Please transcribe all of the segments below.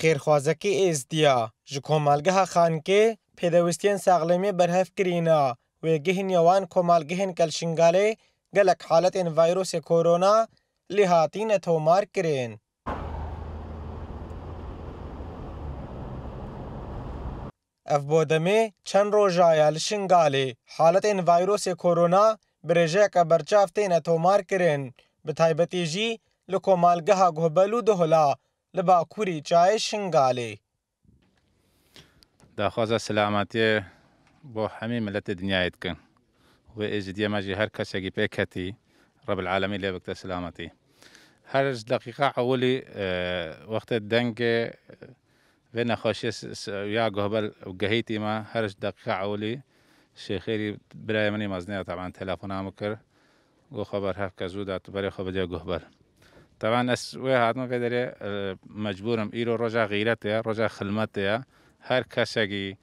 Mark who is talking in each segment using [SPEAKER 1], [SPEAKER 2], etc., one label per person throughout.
[SPEAKER 1] خێرخوازەکە ئێزدیە ji کۆمەلگەها xankê pêdewistiyên seqlemiyê berhev kirîne wêgihên yewan کۆمەلگehên kelşingalê gelek haletên vayrosê korona lê hatîne tomar kirin. Ev bodemê çend rojaya li şingalê haletên vayrosê korona birêjeyeke berçav têne tomar kirin, bi taybetî jî li kômalgeha guhbelû dihla لباکوری جای شنگالی
[SPEAKER 2] دا خواز سلامتی با همه ملت دنیایت کن و از ئێجی دیێمەژی هەر کەسێکی پێکەتی ڕب العالمی لێ بکتە سلامەتی هەر دقیقه اولی اه، وقت دنگ اه، وێ نەخۆشی یا گهبل و گۆبل گەهیتیمە هەرش دقیقه اولی شێخێری برای منی مەزنەیە تاوان تەلەفۆنامە کرد بۆ خەبەر هەر کە زوو دات بەرێ خۆ بەدێ گۆبەر طبعا اس و اه، اه، اه، ما قدر مجبورم ايرو رجا غیرت یا رجا خلمت یا هر کسی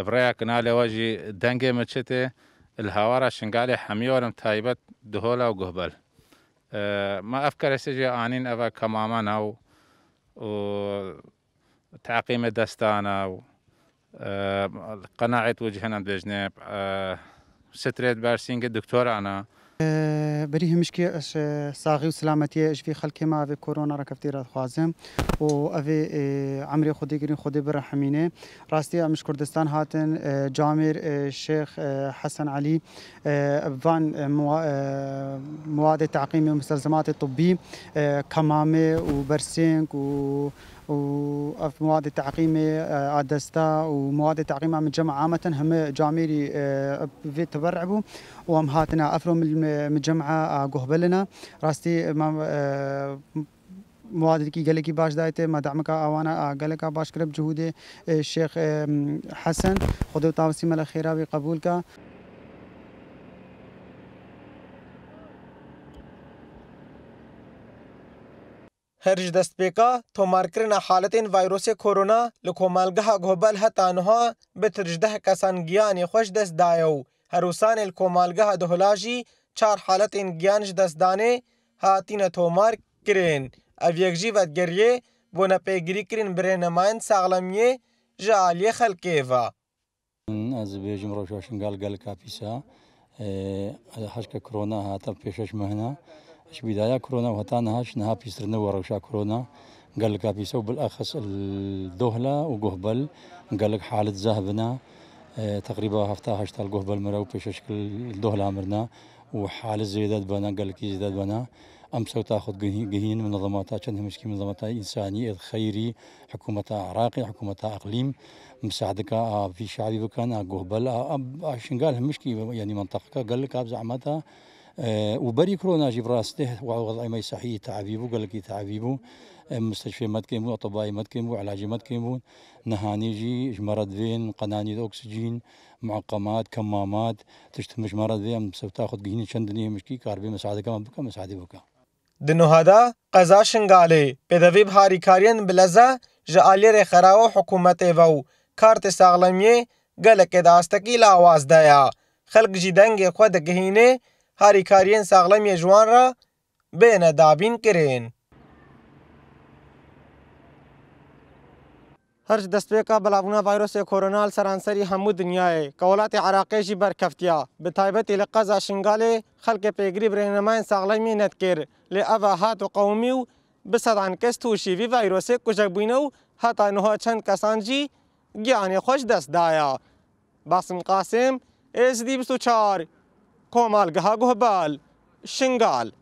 [SPEAKER 2] ابراك کنال واجي دنگه مچته الهوارا شنگال حميورم تایبت دهولا و گهبل ما افكر سجي انين افا كماما ناو و تعقيم دستانا و قناعة وجهنا بجنب ستريت بارسينج دكتور أنا
[SPEAKER 3] بري همشكي اش و سلامتی اش في خلقي ما في كورونا را في راه خوازم و افي عمري خودي كرين خودي برحمينه راستي امش كردستان هاتن جامر الشيخ حسن علي فان مواد التعقيم طبی الطبي و وبرسينك و وفي مواد التعقيم آه، ادستا ومواد التعقيم من الجامعه عامه هم جاميري آه، في تبرعبوا وهم هاتنا افرو آه، قهبلنا راستي مواد کی گلے کی باش دایتے مدعم کا اوانا گلے کا باش کرب جہود شیخ حسن خود تاوسی مل خیرہ قبول کا
[SPEAKER 1] Her ji destpêka tomarkirina haletên vayrosê korona li komelgeha Gobel heta niha bi tirjdeh kesan giyanê xwe ji dest daye û herûsanê li komelgeha Duhula jî çar haletên giyan ji dest danê hatine tomar kirin. Ev yek jî vedigeriyê bûne pêgirîkirin birênemeyên sağlemiyê ji aliyê xelkê ve.
[SPEAKER 4] Ez dibêjim rewşa şingal gelek apîsa hejka korona hate pêşkeşma hene. في بداية كورونا نها في سرنا وروشا كورونا قال لك في سو بالأخص الدهلة وقهبل قال لك حالة زهبنا آه، تقريبا هفتها هشتال قهبل مراو في شكل الدهلة عمرنا وحالة زيادات بنا قال لك زيادات بنا سو تاخذ جهين منظمات شنها مشكي منظمات إنسانية خيري حكومة عراقي حكومة أقليم مساعدك آه، في شعبي بكان قهبل آه، شنقال مشكي يعني منطقة قال لك زعمتها آه، وبري كورونا جيب راسته وعوض ما صحي تعبيبو قال لك تعبيبو آه، مستشفى ما تكيمو اطباء ما تكيمو علاجي ما نهاني جي مرض فين قناني الاكسجين معقمات كمامات تشتمش مرض فين تاخذ جهين شندني مشكي كاربي مساعده كم بكا مساعده بكا
[SPEAKER 1] هذا قزا شنگاله بيدوي بهاری كارين بلزا جالي ری خراو حکومت و کارت ساغلمیه گلک داستکی لاواز دايا خلق جي دنگ خود گهینه هاریکاریên saxemê jiwan re bêhne dabîn kirêyên. Her ji destpêka bilavbûna vayrosê korona li seranserî hemû dinyayê, Kewlatê Iraqê jî berkevtiya. Bi taybetê li qeza Şingalê xelkê pêgirî bi rênumayên saxemiyê nedkir, lê eva hat û qewmî û bi sedan kes tûşî vî vayrosê kujek bûyne û heta niha çend kesan jî giyanê xwe ji dest daye. Basim Qasêm, êzidî bîst û çar. कोमाल गहागोहबाल शिंगाल